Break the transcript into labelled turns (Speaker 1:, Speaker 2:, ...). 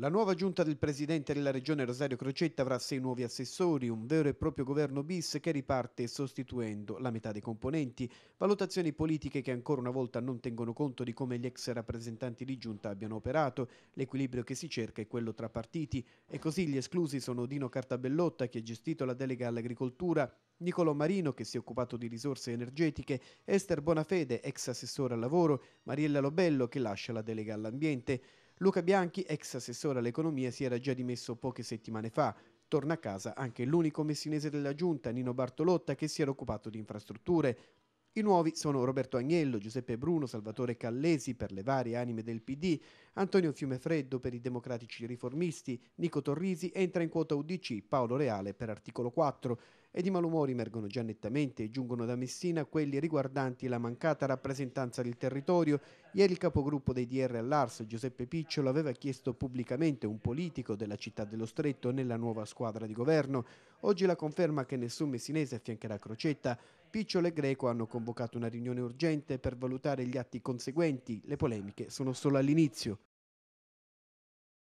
Speaker 1: La nuova giunta del presidente della regione Rosario Crocetta avrà sei nuovi assessori, un vero e proprio governo bis che riparte sostituendo la metà dei componenti, valutazioni politiche che ancora una volta non tengono conto di come gli ex rappresentanti di giunta abbiano operato, l'equilibrio che si cerca è quello tra partiti e così gli esclusi sono Dino Cartabellotta che ha gestito la delega all'agricoltura, Niccolò Marino, che si è occupato di risorse energetiche, Esther Bonafede, ex assessore al lavoro, Mariella Lobello, che lascia la delega all'ambiente. Luca Bianchi, ex assessore all'economia, si era già dimesso poche settimane fa. Torna a casa anche l'unico messinese della giunta, Nino Bartolotta, che si era occupato di infrastrutture. I nuovi sono Roberto Agnello, Giuseppe Bruno, Salvatore Callesi per le varie anime del PD, Antonio Fiumefreddo per i democratici riformisti, Nico Torrisi entra in quota UDC, Paolo Reale per articolo 4 e di malumori emergono già nettamente e giungono da Messina quelli riguardanti la mancata rappresentanza del territorio. Ieri il capogruppo dei DR all'Ars, Giuseppe Picciolo, aveva chiesto pubblicamente un politico della città dello Stretto nella nuova squadra di governo. Oggi la conferma che nessun messinese affiancherà Crocetta Picciolo e Greco hanno convocato una riunione urgente per valutare gli atti conseguenti. Le polemiche sono solo all'inizio.